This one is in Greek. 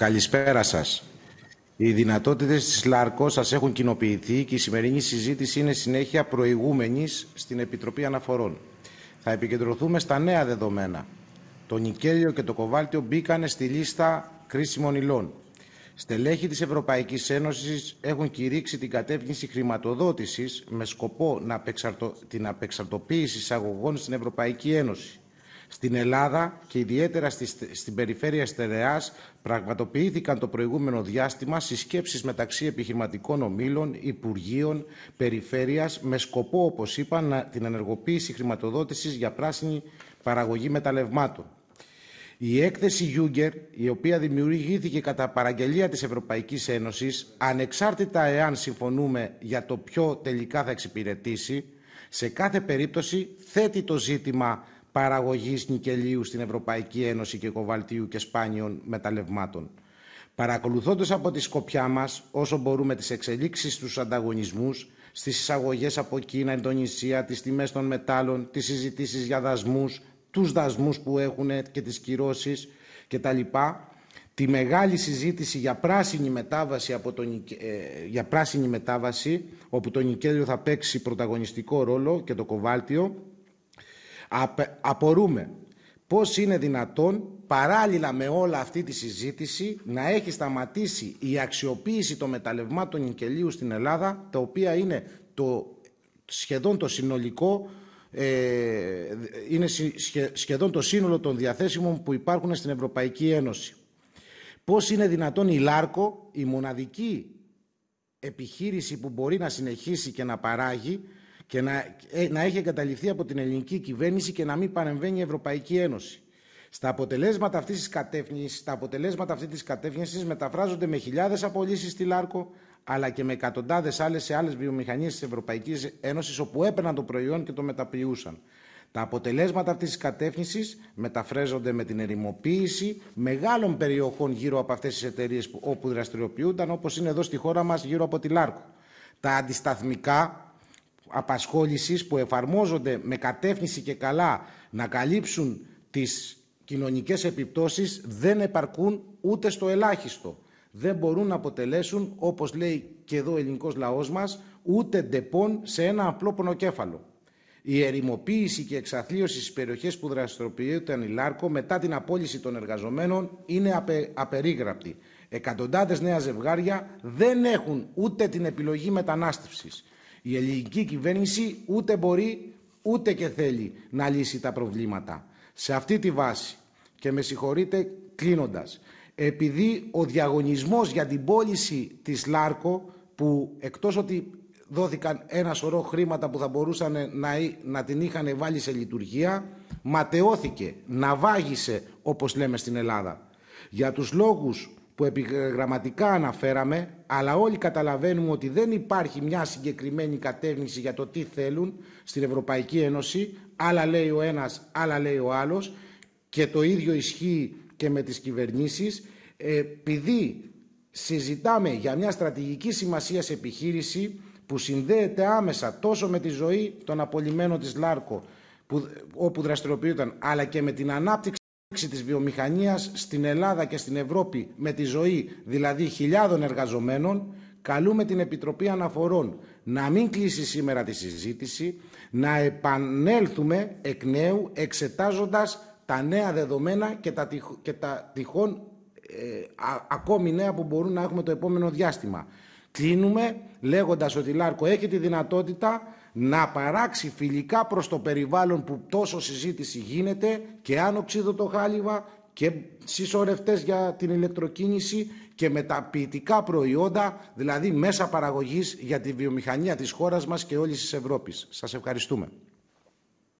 Καλησπέρα σας. Οι δυνατότητες της ΛΑΡΚΟ σας έχουν κοινοποιηθεί και η σημερινή συζήτηση είναι συνέχεια προηγούμενης στην Επιτροπή Αναφορών. Θα επικεντρωθούμε στα νέα δεδομένα. Το νικέλιο και το κοβάλτιο μπήκανε στη λίστα κρίσιμων υλών. Στελέχη της Ευρωπαϊκής Ένωσης έχουν κηρύξει την κατεύθυνση χρηματοδότησης με σκοπό την απεξαρτοποίηση εισαγωγών στην Ευρωπαϊκή Ένωση. Στην Ελλάδα και ιδιαίτερα στην περιφέρεια Στερεάς πραγματοποιήθηκαν το προηγούμενο διάστημα συσκέψεις μεταξύ επιχειρηματικών ομίλων, υπουργείων, περιφέρειας με σκοπό, όπως είπα, την ενεργοποίηση χρηματοδότησης για πράσινη παραγωγή μεταλλευμάτων. Η έκθεση Γιούγκερ, η οποία δημιουργήθηκε κατά παραγγελία της Ευρωπαϊκής Ένωσης, ανεξάρτητα εάν συμφωνούμε για το ποιο τελικά θα εξυπηρετήσει, σε κάθε περίπτωση θέτει το ζήτημα παραγωγής νικελίου στην Ευρωπαϊκή Ένωση και κοβαλτίου και σπάνιων μεταλλευμάτων. Παρακολουθώντας από τη σκοπιά μας όσο μπορούμε τις εξελίξεις στους ανταγωνισμούς, στις εισαγωγές από Κίνα, Ινδονησία, τις τιμές των μετάλλων, τις συζητήσεις για δασμούς, τους δασμούς που έχουν και τις κυρώσεις κτλ. Τη μεγάλη συζήτηση για πράσινη μετάβαση, από ε, για πράσινη μετάβαση όπου το νικέλιο θα παίξει πρωταγωνιστικό ρόλο και το κοβάλτιο απορούμε πώς είναι δυνατόν παράλληλα με όλα αυτή τη συζήτηση να έχει σταματήσει η αξιοποίηση των μεταλλευμάτων νικελίου στην Ελλάδα, τα οποία είναι το, σχεδόν το συνολικό ε, είναι σχεδόν το σύνολο των διαθέσιμων που υπάρχουν στην Ευρωπαϊκή Ένωση. Πώς είναι δυνατόν η Λάρκο, η μοναδική επιχείρηση που μπορεί να συνεχίσει και να παράγει και να, ε, να έχει εγκαταληφθεί από την ελληνική κυβέρνηση και να μην παρεμβαίνει η Ευρωπαϊκή Ένωση. Στα αποτελέσματα αυτής της κατεύθυνσης, τα αποτελέσματα αυτής της κατεύθυνσης μεταφράζονται με χιλιάδες απολύσεις στη Λάρκο, αλλά και με εκατοντάδες άλλες σε άλλες βιομηχανίες της Ευρωπαϊκής Ένωσης όπου έπαιρναν το προϊόν και το μεταποιούσαν. Τα αποτελέσματα αυτής της κατεύθυνσης μεταφράζονται με την ερημοποίηση μεγάλων περιοχών γύρω από αυτές τις εταιρείες όπου δραστηριοποιούνταν, όπως είναι εδώ στη χώρα μας γύρω από τη Λάρκο. Τα αντισταθμικά απασχόλησης που εφαρμόζονται με κατεύθυνση και καλά να καλύψουν τις κοινωνικές επιπτώσεις δεν επαρκούν ούτε στο ελάχιστο. Δεν μπορούν να αποτελέσουν, όπως λέει και εδώ ο ελληνικός λαός μας, ούτε ντεπών σε ένα απλό πονοκέφαλο. Η ερημοποίηση και εξαθλίωση στις περιοχές που δραστηριοποιούνταν η Λάρκο μετά την απόλυση των εργαζομένων είναι απε, απερίγραπτη. Εκατοντάδες νέα ζευγάρια δεν έχουν ούτε την επιλογή μετανάστευσης. Η ελληνική κυβέρνηση ούτε μπορεί ούτε και θέλει να λύσει τα προβλήματα. Σε αυτή τη βάση και με συγχωρείτε κλείνοντας, επειδή ο διαγωνισμός για την πώληση της ΛΑΡΚΟ που εκτός ότι δόθηκαν ένα σωρό χρήματα που θα μπορούσαν να, να την είχαν βάλει σε λειτουργία, ματαιώθηκε, ναυάγησε όπως λέμε στην Ελλάδα. Για τους λόγους που επιγραμματικά αναφέραμε, αλλά όλοι καταλαβαίνουμε ότι δεν υπάρχει μια συγκεκριμένη κατεύθυνση για το τι θέλουν στην Ευρωπαϊκή Ένωση. Άλλα λέει ο ένας, άλλα λέει ο άλλος και το ίδιο ισχύει και με τις κυβερνήσεις. Ε, επειδή συζητάμε για μια στρατηγική σε επιχείρηση που συνδέεται άμεσα τόσο με τη ζωή των απολυμένων της Λάρκο που, όπου δραστηριοποιούνταν αλλά και με την ανάπτυξη της βιομηχανίας στην Ελλάδα και στην Ευρώπη με τη ζωή δηλαδή χιλιάδων εργαζομένων, καλούμε την Επιτροπή Αναφορών να μην κλείσει σήμερα τη συζήτηση, να επανέλθουμε εκ νέου εξετάζοντας τα νέα δεδομένα και τα, και τα τυχόν ε, ακόμη νέα που μπορούν να έχουμε το επόμενο διάστημα. Κλείνουμε λέγοντας ότι η Λάρκο έχει τη δυνατότητα να παράξει φιλικά προς το περιβάλλον που τόσο συζήτηση γίνεται και άνοξιδο το χάλιβα και συσσωρευτές για την ηλεκτροκίνηση και μεταποιητικά προϊόντα, δηλαδή μέσα παραγωγής για τη βιομηχανία της χώρας μας και όλης της Ευρώπης. Σας ευχαριστούμε.